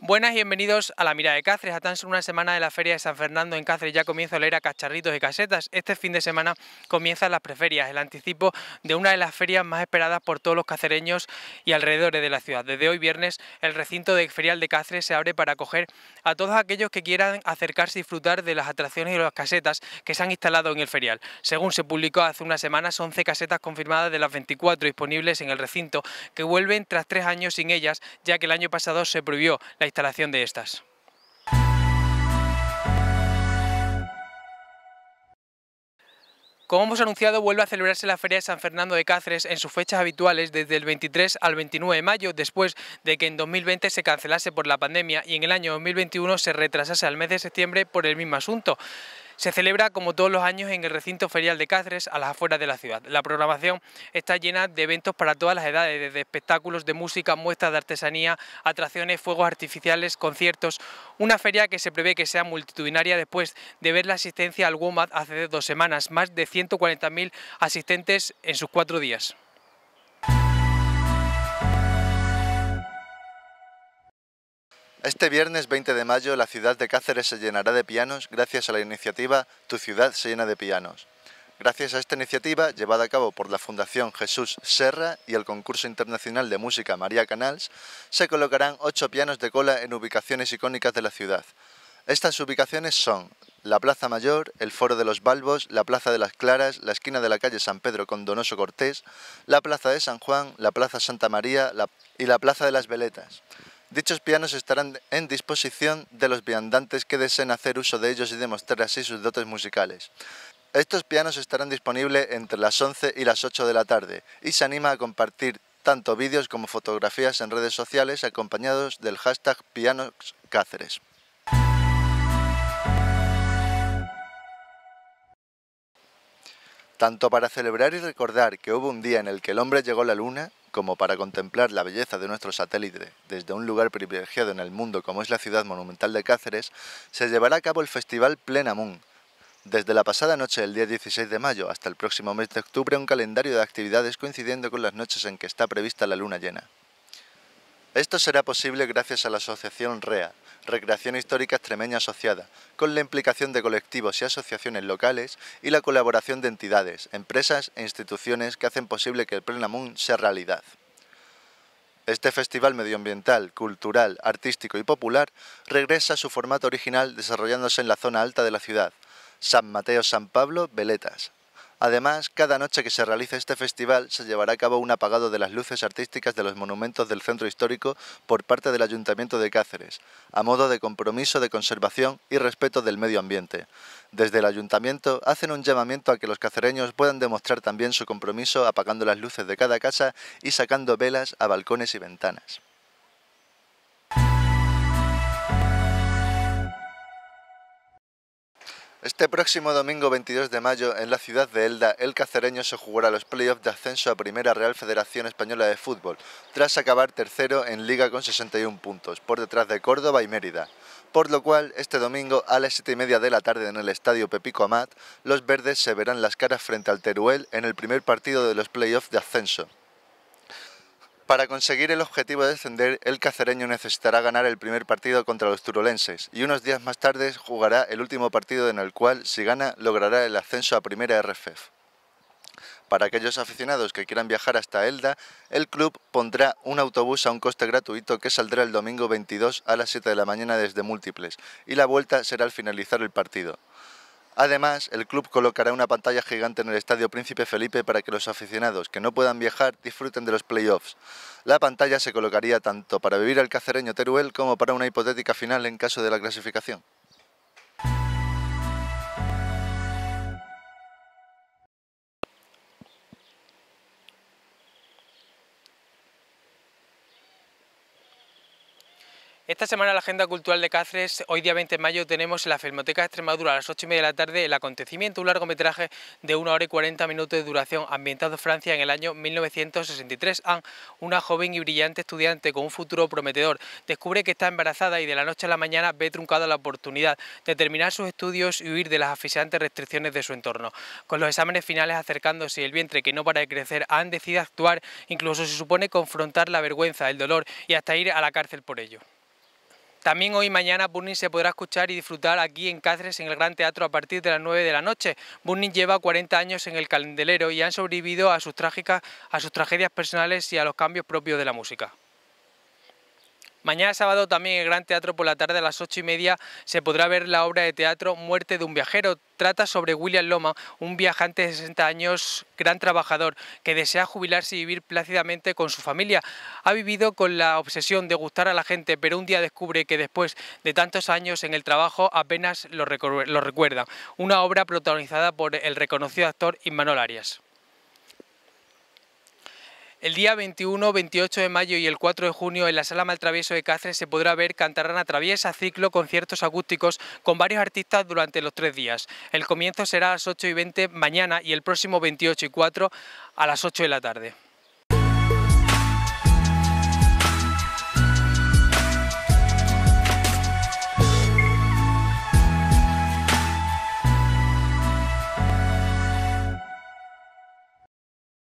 Buenas y bienvenidos a La Mirada de Cáceres. A tan solo una semana de la Feria de San Fernando en Cáceres ya comienza a leer a cacharritos y casetas. Este fin de semana comienzan las preferias, el anticipo de una de las ferias más esperadas por todos los cacereños y alrededores de la ciudad. Desde hoy viernes el recinto de ferial de Cáceres se abre para acoger a todos aquellos que quieran acercarse y disfrutar de las atracciones y las casetas que se han instalado en el ferial. Según se publicó hace unas semanas, 11 casetas confirmadas de las 24 disponibles en el recinto que vuelven tras tres años sin ellas, ya que el año pasado se prohibió la instalación de estas. Como hemos anunciado, vuelve a celebrarse la Feria de San Fernando de Cáceres en sus fechas habituales desde el 23 al 29 de mayo, después de que en 2020 se cancelase por la pandemia y en el año 2021 se retrasase al mes de septiembre por el mismo asunto. Se celebra como todos los años en el recinto ferial de Cáceres, a las afueras de la ciudad. La programación está llena de eventos para todas las edades, desde espectáculos de música, muestras de artesanía, atracciones, fuegos artificiales, conciertos. Una feria que se prevé que sea multitudinaria después de ver la asistencia al WOMAD hace dos semanas, más de 140.000 asistentes en sus cuatro días. Este viernes 20 de mayo la ciudad de Cáceres se llenará de pianos gracias a la iniciativa Tu ciudad se llena de pianos. Gracias a esta iniciativa, llevada a cabo por la Fundación Jesús Serra y el Concurso Internacional de Música María Canals, se colocarán ocho pianos de cola en ubicaciones icónicas de la ciudad. Estas ubicaciones son la Plaza Mayor, el Foro de los Balbos, la Plaza de las Claras, la esquina de la calle San Pedro con Donoso Cortés, la Plaza de San Juan, la Plaza Santa María y la Plaza de las Veletas. Dichos pianos estarán en disposición de los viandantes que deseen hacer uso de ellos y demostrar así sus dotes musicales. Estos pianos estarán disponibles entre las 11 y las 8 de la tarde y se anima a compartir tanto vídeos como fotografías en redes sociales acompañados del hashtag Pianos Cáceres. Tanto para celebrar y recordar que hubo un día en el que el hombre llegó a la luna, como para contemplar la belleza de nuestro satélite desde un lugar privilegiado en el mundo como es la ciudad monumental de Cáceres, se llevará a cabo el festival Plena Moon. Desde la pasada noche del día 16 de mayo hasta el próximo mes de octubre un calendario de actividades coincidiendo con las noches en que está prevista la luna llena. Esto será posible gracias a la asociación REA, Recreación Histórica Extremeña Asociada, con la implicación de colectivos y asociaciones locales y la colaboración de entidades, empresas e instituciones que hacen posible que el Plenamun sea realidad. Este festival medioambiental, cultural, artístico y popular regresa a su formato original desarrollándose en la zona alta de la ciudad, San Mateo San Pablo, Veletas, Además, cada noche que se realice este festival se llevará a cabo un apagado de las luces artísticas de los monumentos del centro histórico por parte del Ayuntamiento de Cáceres, a modo de compromiso de conservación y respeto del medio ambiente. Desde el Ayuntamiento hacen un llamamiento a que los cacereños puedan demostrar también su compromiso apagando las luces de cada casa y sacando velas a balcones y ventanas. Este próximo domingo 22 de mayo, en la ciudad de Elda, el cacereño se jugará los playoffs de ascenso a Primera Real Federación Española de Fútbol, tras acabar tercero en Liga con 61 puntos, por detrás de Córdoba y Mérida. Por lo cual, este domingo a las 7 y media de la tarde en el estadio Pepico Amat, los verdes se verán las caras frente al Teruel en el primer partido de los playoffs de ascenso. Para conseguir el objetivo de descender, el cacereño necesitará ganar el primer partido contra los turolenses y unos días más tarde jugará el último partido en el cual, si gana, logrará el ascenso a primera RFF. Para aquellos aficionados que quieran viajar hasta Elda, el club pondrá un autobús a un coste gratuito que saldrá el domingo 22 a las 7 de la mañana desde Múltiples y la vuelta será al finalizar el partido. Además, el club colocará una pantalla gigante en el Estadio Príncipe Felipe para que los aficionados que no puedan viajar disfruten de los playoffs. La pantalla se colocaría tanto para vivir al cacereño Teruel como para una hipotética final en caso de la clasificación. Esta semana la Agenda Cultural de Cáceres, hoy día 20 de mayo, tenemos en la Filmoteca de Extremadura a las 8 y media de la tarde el acontecimiento, un largometraje de 1 hora y 40 minutos de duración ambientado en Francia en el año 1963. Anne, una joven y brillante estudiante con un futuro prometedor, descubre que está embarazada y de la noche a la mañana ve truncada la oportunidad de terminar sus estudios y huir de las asfixiantes restricciones de su entorno. Con los exámenes finales acercándose y el vientre que no para de crecer, Anne decide actuar, incluso se supone confrontar la vergüenza, el dolor y hasta ir a la cárcel por ello. También hoy y mañana Burning se podrá escuchar y disfrutar aquí en Cáceres en el Gran Teatro a partir de las 9 de la noche. Burning lleva 40 años en el calendelero y han sobrevivido a sus trágicas, a sus tragedias personales y a los cambios propios de la música. Mañana sábado también en el Gran Teatro por la tarde a las ocho y media se podrá ver la obra de teatro Muerte de un viajero. Trata sobre William Loma, un viajante de 60 años, gran trabajador, que desea jubilarse y vivir plácidamente con su familia. Ha vivido con la obsesión de gustar a la gente, pero un día descubre que después de tantos años en el trabajo apenas lo, recuerda. Una obra protagonizada por el reconocido actor Immanuel Arias. El día 21, 28 de mayo y el 4 de junio en la Sala Maltravieso de Cáceres se podrá ver Cantarana Traviesa, ciclo, conciertos acústicos con varios artistas durante los tres días. El comienzo será a las 8 y 20 mañana y el próximo 28 y 4 a las 8 de la tarde.